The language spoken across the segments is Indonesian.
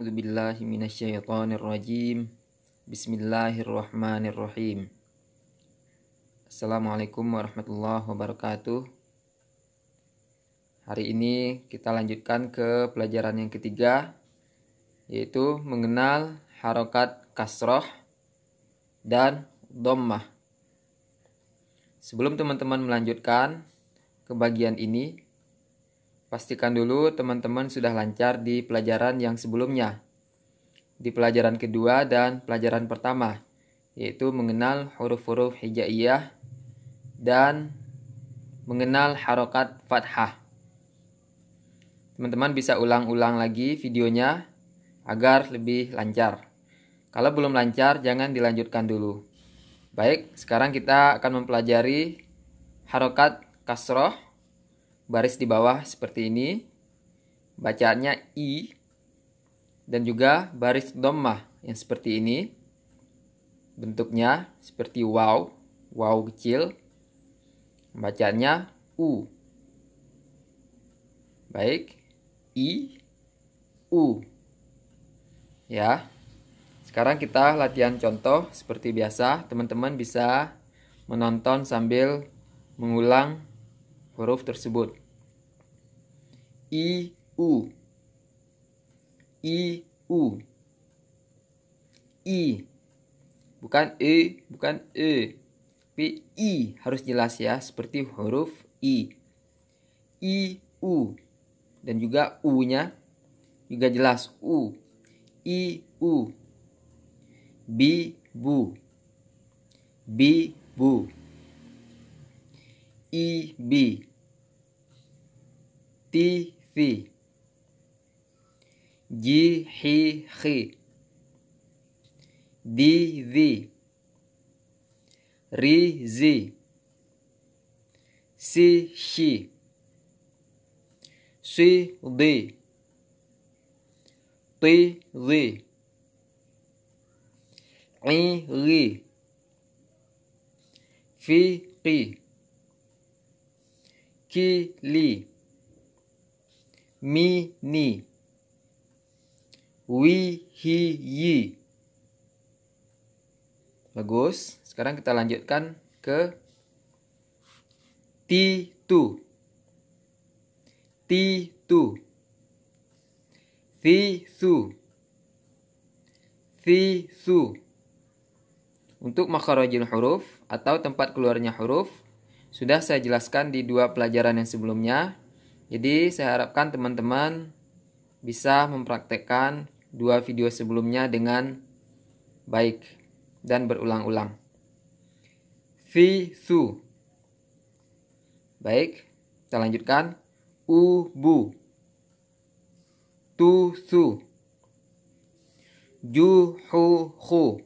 أعوذ بالله من الشيطان الرجيم بسم الله الرحمن Assalamualaikum warahmatullahi wabarakatuh Hari ini kita lanjutkan ke pelajaran yang ketiga Yaitu mengenal harokat kasroh dan dommah Sebelum teman-teman melanjutkan ke bagian ini Pastikan dulu teman-teman sudah lancar di pelajaran yang sebelumnya. Di pelajaran kedua dan pelajaran pertama, yaitu mengenal huruf-huruf hijaiyah dan mengenal harokat fathah. Teman-teman bisa ulang-ulang lagi videonya agar lebih lancar. Kalau belum lancar, jangan dilanjutkan dulu. Baik, sekarang kita akan mempelajari harokat kasroh baris di bawah seperti ini. Bacaannya I dan juga baris domah yang seperti ini. Bentuknya seperti wow, wow kecil. Bacaannya U. Baik, I, U. Ya, sekarang kita latihan contoh seperti biasa. Teman-teman bisa menonton sambil mengulang huruf tersebut i u i u i bukan e bukan e tapi i harus jelas ya seperti huruf i i u dan juga u nya juga jelas u i u bi bu bi bu i bi ti fi. Di, ri, ri. Di, vi. Ri, zi. Si, xi. Si, di. Ti, li. I, li. Fi, ri. Ki, li. mi, ni. wi hi yi. Bagus. Sekarang kita lanjutkan ke ti, tu. Ti, tu. Thi, su. Thi, su. Untuk makharajul huruf atau tempat keluarnya huruf, sudah saya jelaskan di dua pelajaran yang sebelumnya, jadi saya harapkan teman-teman bisa mempraktekkan dua video sebelumnya dengan baik dan berulang-ulang. Fi su. Baik, kita lanjutkan. U bu. Tu su. Ju hu hu.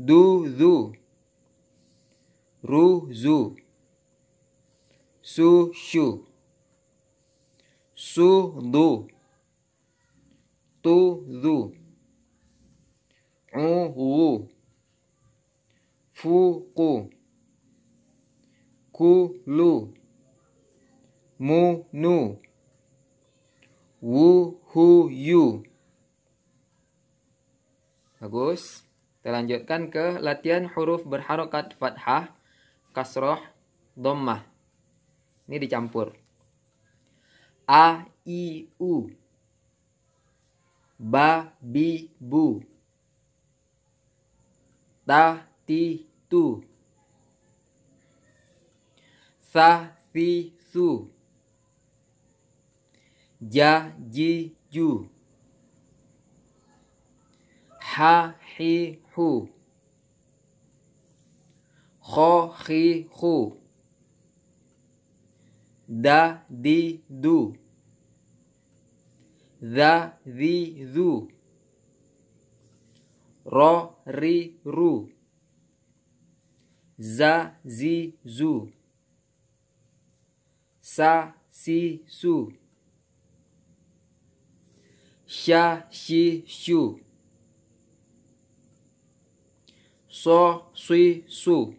Du zu. Ru zu su shu su du tu du u wu fu ku ku lu mu nu wu hu yu bagus kita lanjutkan ke latihan huruf berharokat fathah kasroh dommah ini dicampur. A, I, U. Ba, bi, bu. Ta, ti, tu. Sa, si, su. Ja, ji, ju. Ha, hi, hu. Kho, hi hu da di du za di du, ro ri ru za zi zu sa si su sha shi shu so sui su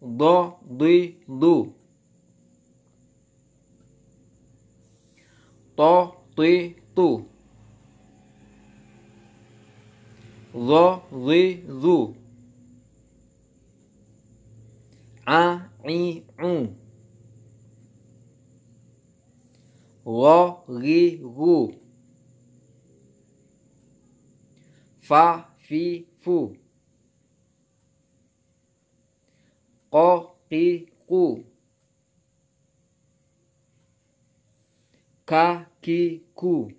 dó, de, do. Tó, te, tu. Zó, ze, zu. A, i, um. Ró, ri, ru. Fá, fi, fu. ko Kakiku.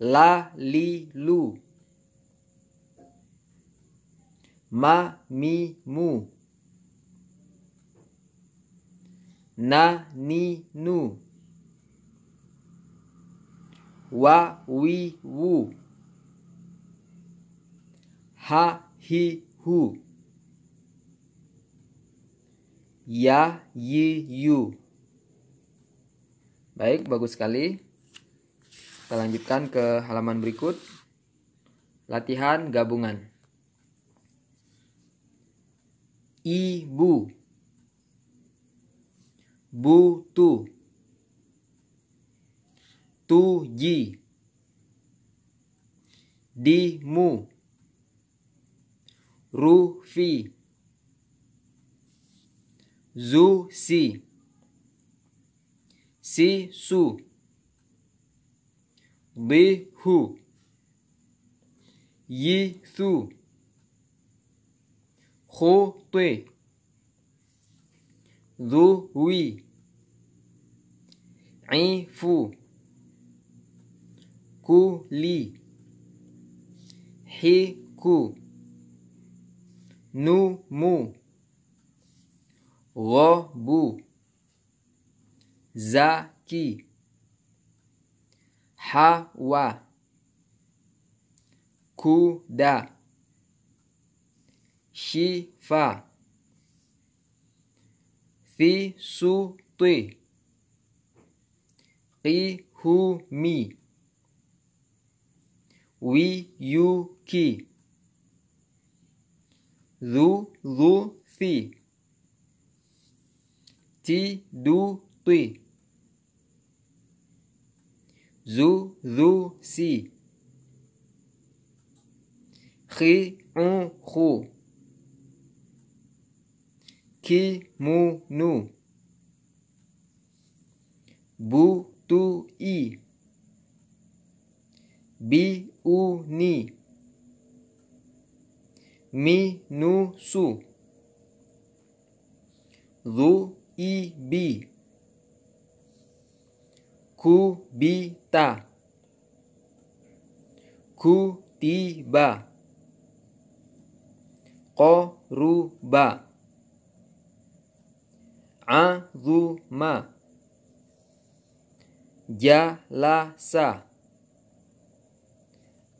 Lalilu. Mamimu. Naninu. Wawiwu. la Hu, ya yi you baik bagus sekali kita lanjutkan ke halaman berikut latihan gabungan ibu bu tu, tu butuh di mu. Rufi. Zusi. Sisu. Lihu. Yisu. Rotui. Lui. Infu. Kuli. hiku نمو غبو زكي حوا كودا شفا في سوط قيهومي ويوكي zu, zu, si. ti, do, ti. zu, zu, si. ri, on, ki, mu, nu. bu, tu, i bi, u, ni. mi nu su lu i bi ku bi ta ku la koruba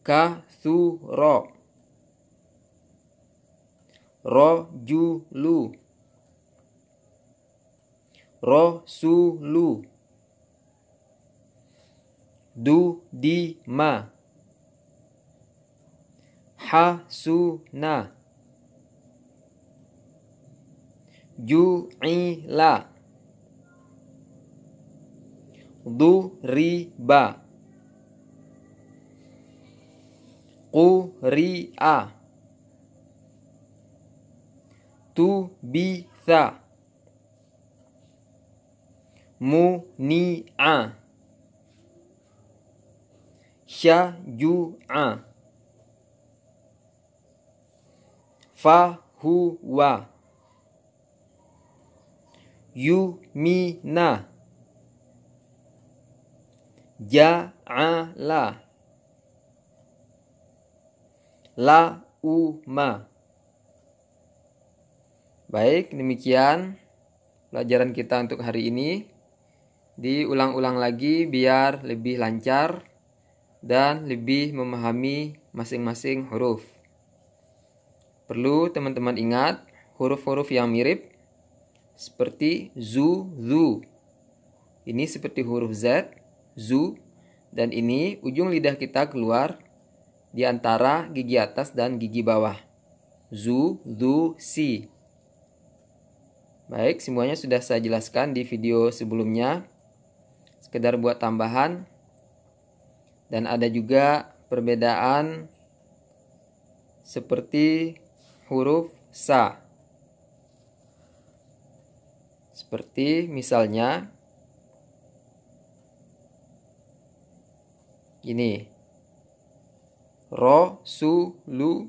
ka su ro rojulu rosulu dudima hasuna ju'ila duriba quri'a tu bisa muni'a syaju'a fahuwa yumina ja'ala lauma Baik, demikian pelajaran kita untuk hari ini. Diulang-ulang lagi biar lebih lancar dan lebih memahami masing-masing huruf. Perlu teman-teman ingat huruf-huruf yang mirip seperti zu, zu. Ini seperti huruf Z, zu, dan ini ujung lidah kita keluar di antara gigi atas dan gigi bawah. Zu, zu, si. Baik, semuanya sudah saya jelaskan di video sebelumnya. Sekedar buat tambahan. Dan ada juga perbedaan seperti huruf sa. Seperti misalnya ini. Ro, su, lu,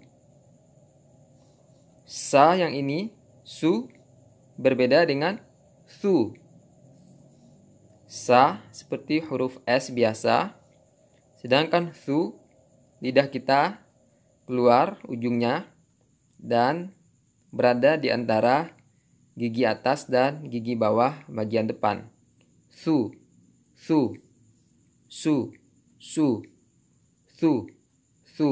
sa yang ini, su, berbeda dengan su. Sa seperti huruf S biasa, sedangkan su lidah kita keluar ujungnya dan berada di antara gigi atas dan gigi bawah bagian depan. Su, su, su, su, su, su.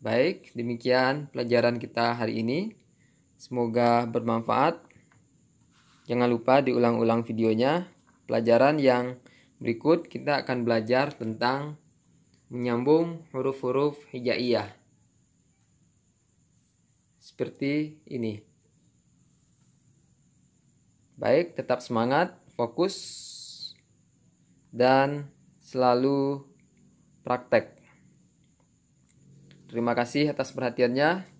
Baik, demikian pelajaran kita hari ini. Semoga bermanfaat. Jangan lupa diulang-ulang videonya. Pelajaran yang berikut kita akan belajar tentang menyambung huruf-huruf hijaiyah. Seperti ini. Baik, tetap semangat, fokus, dan selalu praktek. Terima kasih atas perhatiannya.